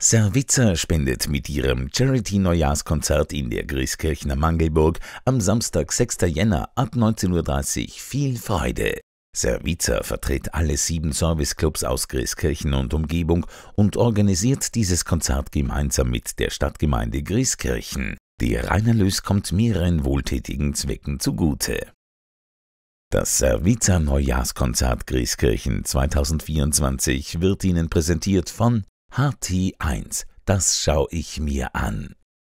Serviza spendet mit ihrem Charity-Neujahrskonzert in der Grieskirchner Mangelburg am Samstag, 6. Jänner ab 19.30 Uhr viel Freude. Serviza vertritt alle sieben Serviceclubs aus Grieskirchen und Umgebung und organisiert dieses Konzert gemeinsam mit der Stadtgemeinde Grieskirchen. Der Reinerlös kommt mehreren wohltätigen Zwecken zugute. Das Serviza Neujahrskonzert Grieskirchen 2024 wird Ihnen präsentiert von HT1, das schaue ich mir an.